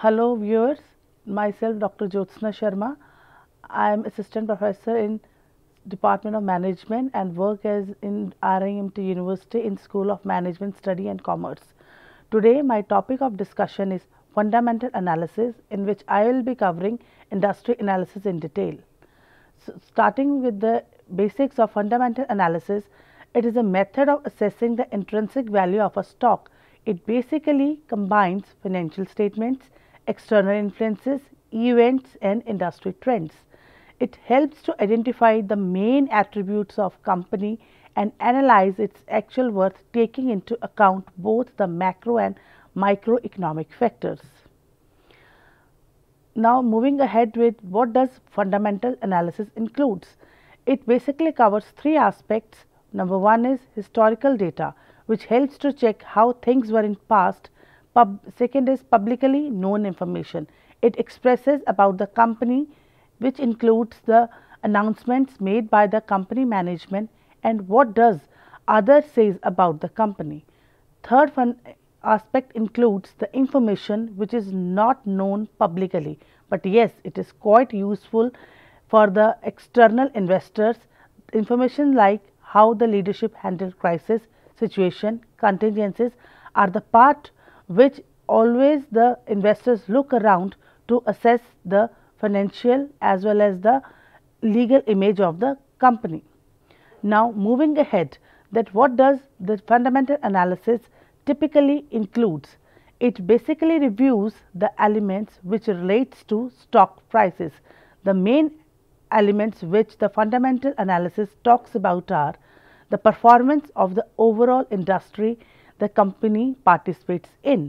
hello viewers, myself Dr. Jyotsna Sharma. I am assistant professor in Department of Management and work as in RIMT University in School of Management Study and Commerce. Today my topic of discussion is fundamental analysis in which I will be covering industry analysis in detail. So, starting with the basics of fundamental analysis, it is a method of assessing the intrinsic value of a stock. It basically combines financial statements, external influences, events and industry trends. It helps to identify the main attributes of company and analyze its actual worth taking into account both the macro and microeconomic factors. Now moving ahead with what does fundamental analysis includes? It basically covers three aspects. Number one is historical data which helps to check how things were in past Pub second is publicly known information. It expresses about the company which includes the announcements made by the company management and what does other says about the company. Third one aspect includes the information which is not known publicly, but yes it is quite useful for the external investors information like how the leadership handled crisis, situation, contingencies are the part which always the investors look around to assess the financial as well as the legal image of the company. Now, moving ahead that what does the fundamental analysis typically includes? It basically reviews the elements which relates to stock prices. The main elements which the fundamental analysis talks about are the performance of the overall industry the company participates in.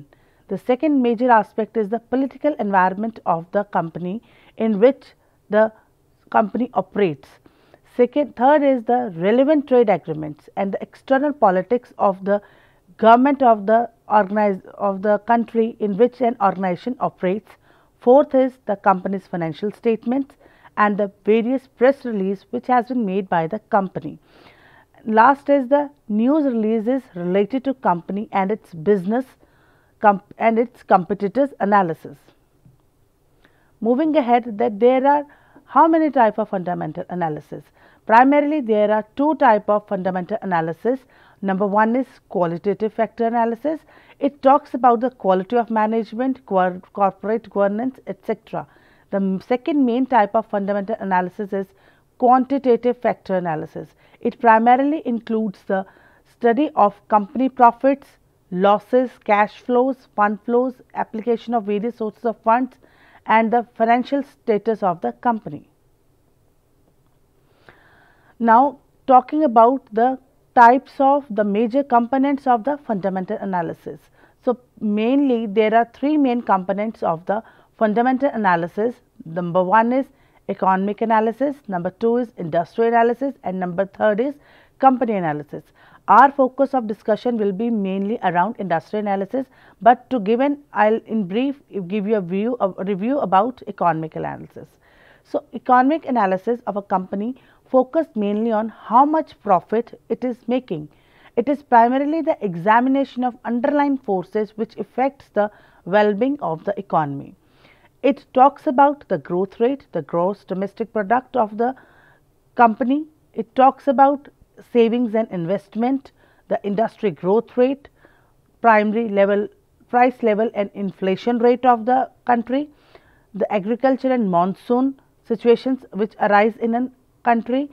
The second major aspect is the political environment of the company in which the company operates. Second, third is the relevant trade agreements and the external politics of the government of the of the country in which an organization operates. Fourth is the company's financial statements and the various press release which has been made by the company last is the news releases related to company and its business and its competitors analysis. Moving ahead that there are how many type of fundamental analysis? Primarily there are two type of fundamental analysis. Number one is qualitative factor analysis. It talks about the quality of management, corporate governance, etc. The second main type of fundamental analysis is quantitative factor analysis. It primarily includes the study of company profits, losses, cash flows, fund flows, application of various sources of funds and the financial status of the company. Now, talking about the types of the major components of the fundamental analysis. So, mainly there are three main components of the fundamental analysis. Number one is economic analysis, number two is industry analysis and number third is company analysis. Our focus of discussion will be mainly around industry analysis, but to give an, I'll in brief give you a view of a review about economic analysis. So, economic analysis of a company focused mainly on how much profit it is making. It is primarily the examination of underlying forces which affects the well-being of the economy. It talks about the growth rate, the gross domestic product of the company. It talks about savings and investment, the industry growth rate, primary level price level and inflation rate of the country, the agriculture and monsoon situations which arise in a country.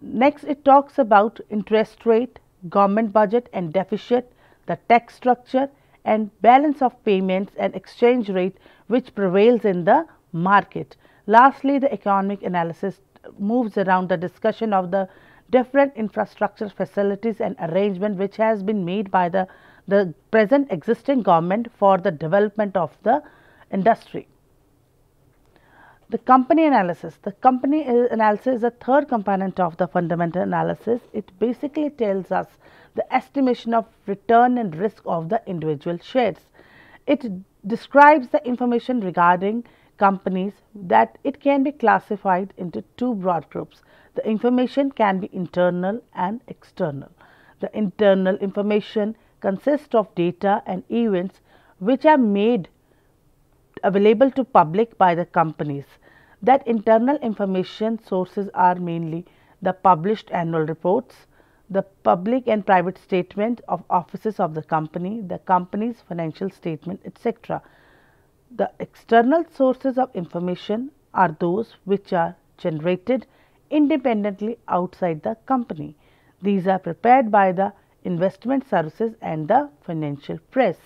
Next, it talks about interest rate, government budget and deficit, the tax structure and balance of payments and exchange rate which prevails in the market. Lastly, the economic analysis moves around the discussion of the different infrastructure facilities and arrangement which has been made by the, the present existing government for the development of the industry. The company analysis. The company analysis is a third component of the fundamental analysis. It basically tells us the estimation of return and risk of the individual shares. It describes the information regarding companies that it can be classified into two broad groups. The information can be internal and external. The internal information consists of data and events which are made available to public by the companies. That internal information sources are mainly the published annual reports, the public and private statements of offices of the company, the company's financial statement, etc. The external sources of information are those which are generated independently outside the company. These are prepared by the investment services and the financial press.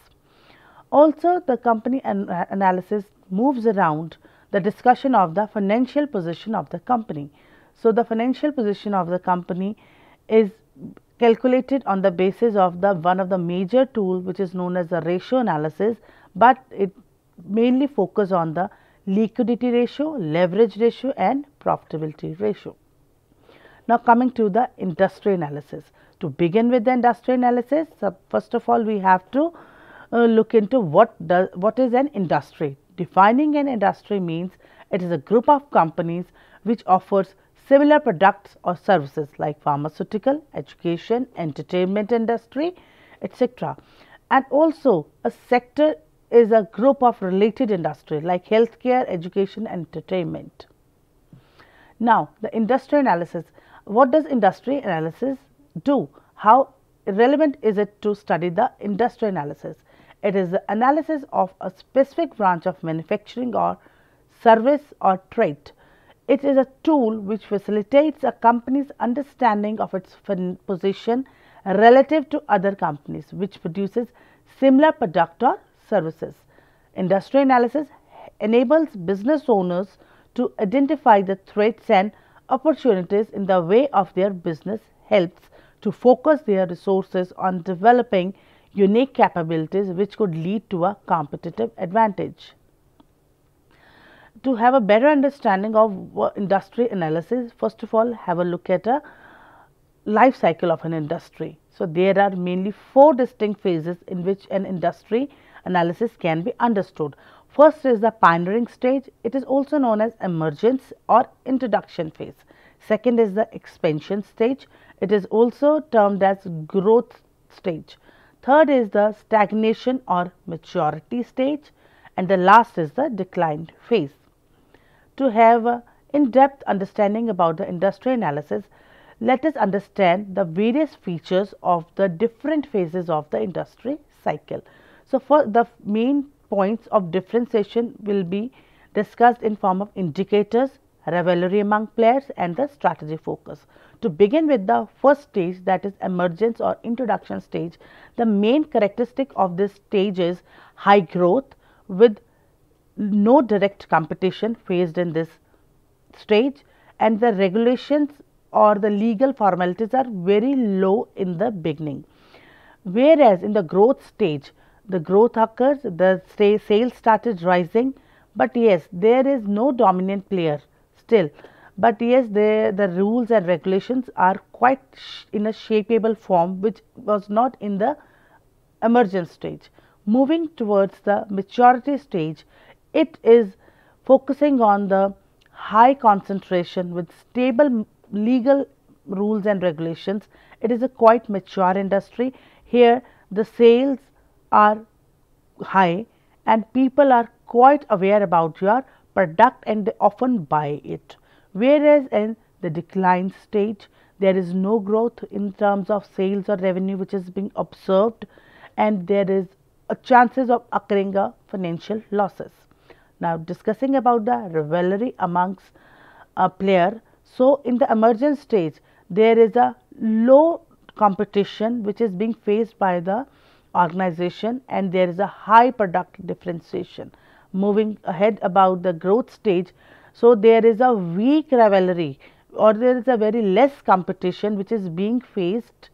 Also, the company an analysis moves around the discussion of the financial position of the company. So, the financial position of the company is calculated on the basis of the one of the major tool which is known as the ratio analysis, but it mainly focus on the liquidity ratio, leverage ratio and profitability ratio. Now, coming to the industry analysis. To begin with the industry analysis, so uh, first of all we have to uh, look into what does what is an industry. Defining an industry means it is a group of companies which offers Similar products or services like pharmaceutical, education, entertainment industry, etc. And also a sector is a group of related industries like healthcare, education, entertainment. Now, the industry analysis. What does industry analysis do? How relevant is it to study the industry analysis? It is the analysis of a specific branch of manufacturing or service or trade it is a tool which facilitates a company's understanding of its position relative to other companies which produces similar product or services. Industry analysis enables business owners to identify the threats and opportunities in the way of their business helps to focus their resources on developing unique capabilities which could lead to a competitive advantage to have a better understanding of industry analysis, first of all have a look at a life cycle of an industry. So, there are mainly four distinct phases in which an industry analysis can be understood. First is the pioneering stage, it is also known as emergence or introduction phase. Second is the expansion stage, it is also termed as growth stage. Third is the stagnation or maturity stage and the last is the decline phase to have an in-depth understanding about the industry analysis, let us understand the various features of the different phases of the industry cycle. So, for the main points of differentiation will be discussed in form of indicators, rivalry among players and the strategy focus. To begin with the first stage that is emergence or introduction stage, the main characteristic of this stage is high growth with no direct competition faced in this stage and the regulations or the legal formalities are very low in the beginning. Whereas, in the growth stage, the growth occurs, the say, sales started rising, but yes, there is no dominant player still. But yes, the, the rules and regulations are quite in a shapeable form which was not in the emergence stage. Moving towards the maturity stage, it is focusing on the high concentration with stable legal rules and regulations. It is a quite mature industry. Here the sales are high and people are quite aware about your product and they often buy it. Whereas in the decline stage, there is no growth in terms of sales or revenue which is being observed and there is a chances of occurring a financial losses. Now, discussing about the rivalry amongst a player. So, in the emergence stage, there is a low competition which is being faced by the organization and there is a high product differentiation. Moving ahead about the growth stage, so there is a weak rivalry or there is a very less competition which is being faced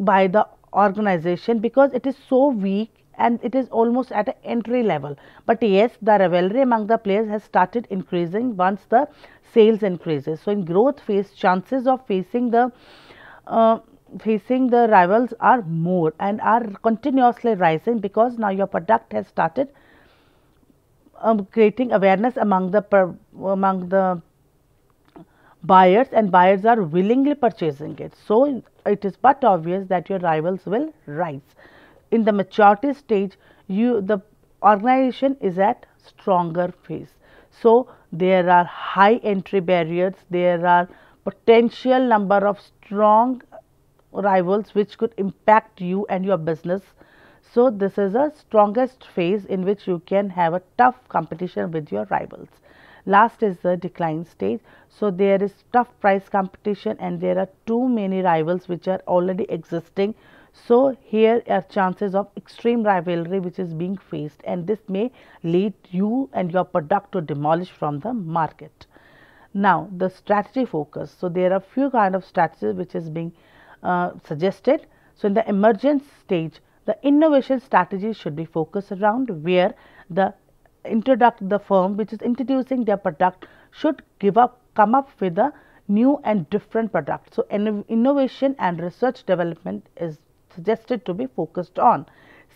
by the organization because it is so weak and it is almost at an entry level. But yes, the rivalry among the players has started increasing once the sales increases. So, in growth phase, chances of facing the uh, facing the rivals are more and are continuously rising because now your product has started um, creating awareness among the per, among the buyers and buyers are willingly purchasing it. So, it is but obvious that your rivals will rise in the maturity stage you the organization is at stronger phase. So, there are high entry barriers, there are potential number of strong rivals which could impact you and your business. So, this is a strongest phase in which you can have a tough competition with your rivals. Last is the decline stage. So, there is tough price competition and there are too many rivals which are already existing so, here are chances of extreme rivalry which is being faced and this may lead you and your product to demolish from the market. Now, the strategy focus. So, there are few kind of strategies which is being uh, suggested. So, in the emergence stage, the innovation strategy should be focused around where the introduct the firm which is introducing their product should give up come up with a new and different product. So, innovation and research development is suggested to be focused on.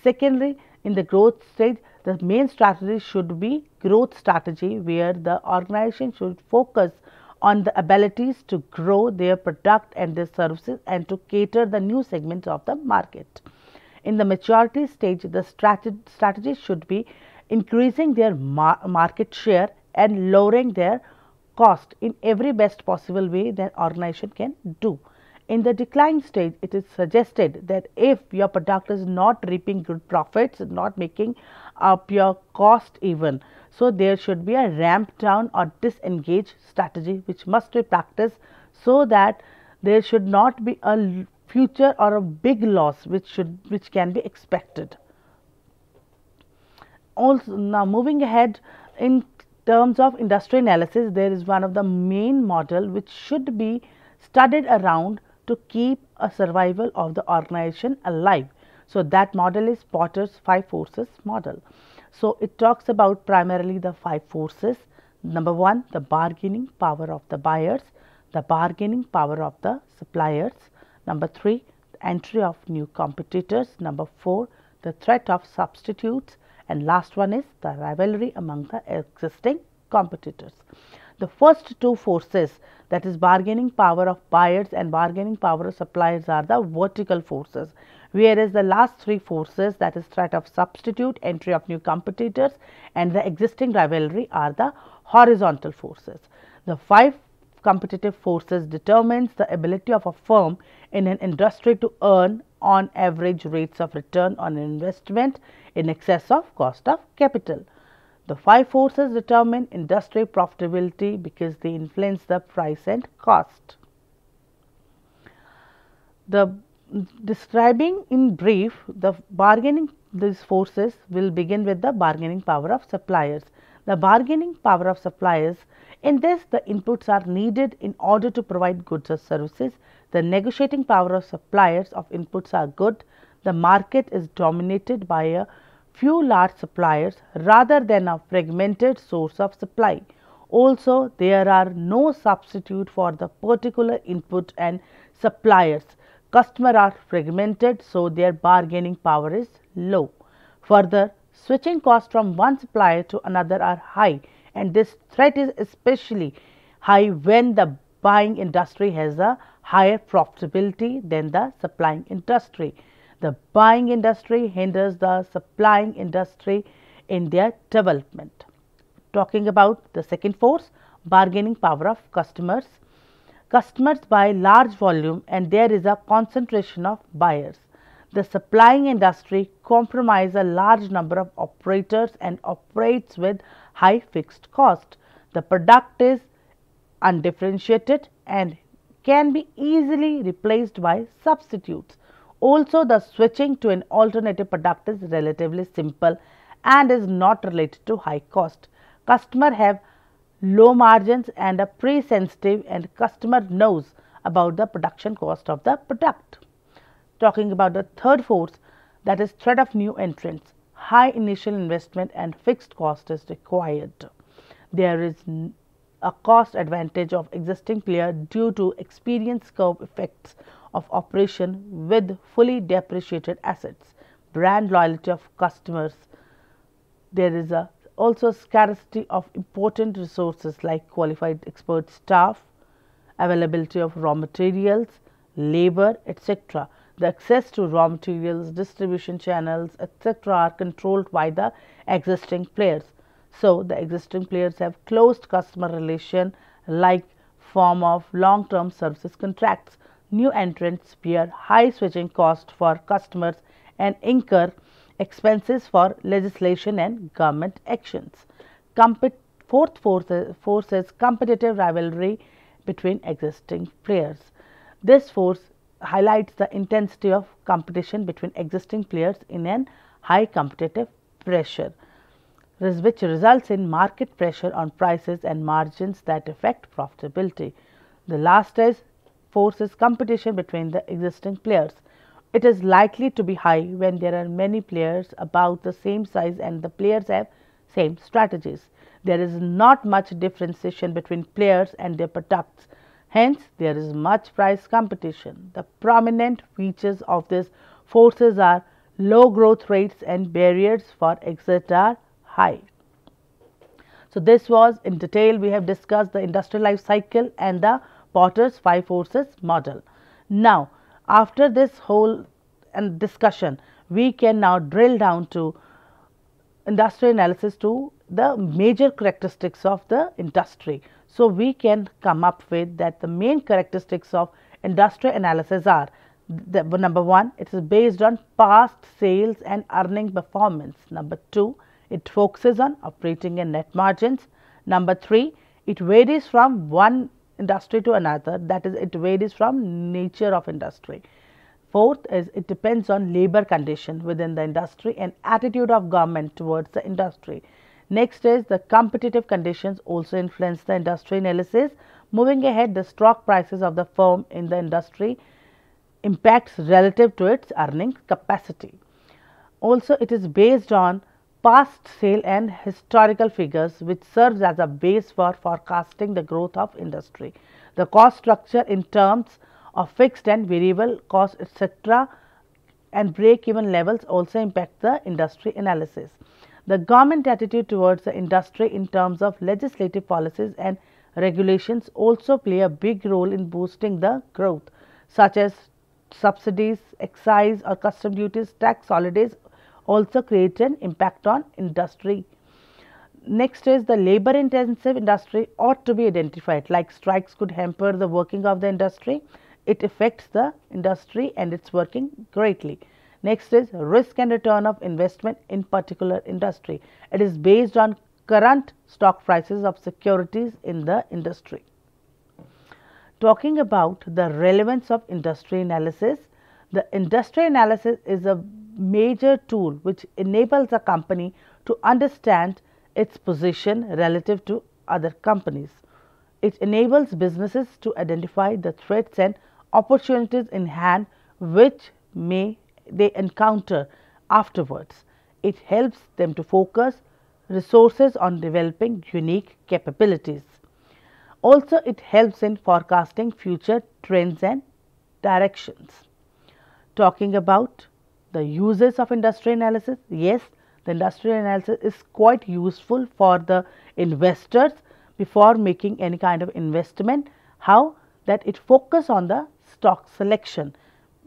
Secondly, in the growth stage, the main strategy should be growth strategy where the organization should focus on the abilities to grow their product and their services and to cater the new segments of the market. In the maturity stage, the strategy should be increasing their mar market share and lowering their cost in every best possible way that organization can do. In the decline stage, it is suggested that if your product is not reaping good profits, not making up your cost even, so there should be a ramp down or disengage strategy which must be practiced so that there should not be a future or a big loss which should which can be expected. Also now moving ahead in terms of industry analysis there is one of the main model which should be studied around to keep a survival of the organization alive. So, that model is Potter's five forces model. So, it talks about primarily the five forces. Number one, the bargaining power of the buyers, the bargaining power of the suppliers. Number three, the entry of new competitors. Number four, the threat of substitutes. And last one is the rivalry among the existing competitors. The first two forces that is bargaining power of buyers and bargaining power of suppliers are the vertical forces whereas the last three forces that is threat of substitute, entry of new competitors and the existing rivalry are the horizontal forces. The five competitive forces determines the ability of a firm in an industry to earn on average rates of return on investment in excess of cost of capital. The five forces determine industry profitability because they influence the price and cost. The describing in brief the bargaining these forces will begin with the bargaining power of suppliers. The bargaining power of suppliers in this the inputs are needed in order to provide goods or services. The negotiating power of suppliers of inputs are good. The market is dominated by a few large suppliers rather than a fragmented source of supply. Also, there are no substitute for the particular input and suppliers. Customers are fragmented, so their bargaining power is low. Further, switching costs from one supplier to another are high and this threat is especially high when the buying industry has a higher profitability than the supplying industry. The buying industry hinders the supplying industry in their development. Talking about the second force, bargaining power of customers. Customers buy large volume and there is a concentration of buyers. The supplying industry compromises a large number of operators and operates with high fixed cost. The product is undifferentiated and can be easily replaced by substitutes. Also, the switching to an alternative product is relatively simple and is not related to high cost. Customer have low margins and are pre-sensitive and customer knows about the production cost of the product. Talking about the third force that is threat of new entrants, high initial investment and fixed cost is required. There is a cost advantage of existing player due to experience curve effects of operation with fully depreciated assets, brand loyalty of customers. There is a also scarcity of important resources like qualified expert staff, availability of raw materials, labor, etc. The access to raw materials, distribution channels, etc. are controlled by the existing players. So, the existing players have closed customer relation like form of long term services contracts new entrants bear high switching costs for customers and incur expenses for legislation and government actions. Compet fourth force forces competitive rivalry between existing players. This force highlights the intensity of competition between existing players in an high competitive pressure, which results in market pressure on prices and margins that affect profitability. The last is forces competition between the existing players. It is likely to be high when there are many players about the same size and the players have same strategies. There is not much differentiation between players and their products. Hence, there is much price competition. The prominent features of these forces are low growth rates and barriers for exit are high. So, this was in detail we have discussed the industrial life cycle and the Potter's five forces model. Now, after this whole and uh, discussion, we can now drill down to industrial analysis to the major characteristics of the industry. So, we can come up with that the main characteristics of industrial analysis are the, number 1 it is based on past sales and earning performance. Number 2 it focuses on operating and net margins. Number 3 it varies from one industry to another that is it varies from nature of industry. Fourth is it depends on labor condition within the industry and attitude of government towards the industry. Next is the competitive conditions also influence the industry analysis. Moving ahead, the stock prices of the firm in the industry impacts relative to its earning capacity. Also, it is based on past sale and historical figures which serves as a base for forecasting the growth of industry. The cost structure in terms of fixed and variable cost etc. and break even levels also impact the industry analysis. The government attitude towards the industry in terms of legislative policies and regulations also play a big role in boosting the growth such as subsidies, excise or custom duties, tax holidays also create an impact on industry. Next is the labor intensive industry ought to be identified like strikes could hamper the working of the industry. It affects the industry and its working greatly. Next is risk and return of investment in particular industry. It is based on current stock prices of securities in the industry. Talking about the relevance of industry analysis, the industry analysis is a major tool which enables a company to understand its position relative to other companies. It enables businesses to identify the threats and opportunities in hand which may they encounter afterwards. It helps them to focus resources on developing unique capabilities. Also, it helps in forecasting future trends and directions. Talking about the uses of industry analysis? Yes, the industry analysis is quite useful for the investors before making any kind of investment. How? That it focus on the stock selection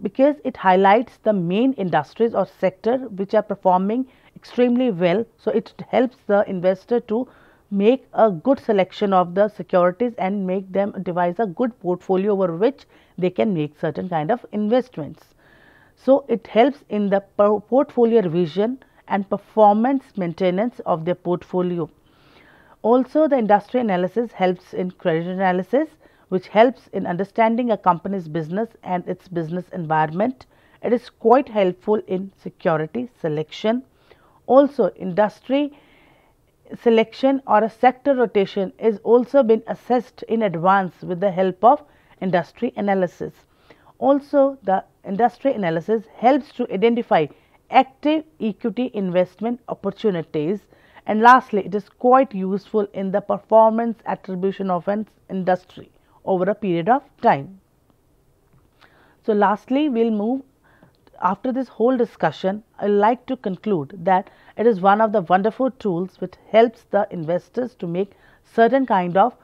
because it highlights the main industries or sector which are performing extremely well. So, it helps the investor to make a good selection of the securities and make them devise a good portfolio over which they can make certain kind of investments. So, it helps in the portfolio revision and performance maintenance of their portfolio. Also, the industry analysis helps in credit analysis which helps in understanding a company's business and its business environment. It is quite helpful in security selection. Also, industry selection or a sector rotation is also been assessed in advance with the help of industry analysis. Also, the industry analysis helps to identify active equity investment opportunities and lastly, it is quite useful in the performance attribution of an industry over a period of time. So, lastly, we will move after this whole discussion, I would like to conclude that it is one of the wonderful tools which helps the investors to make certain kind of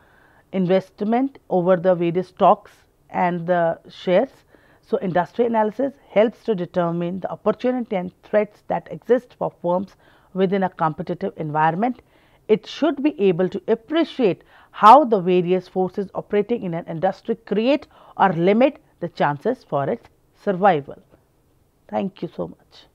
investment over the various stocks and the shares so, industry analysis helps to determine the opportunity and threats that exist for firms within a competitive environment. It should be able to appreciate how the various forces operating in an industry create or limit the chances for its survival. Thank you so much.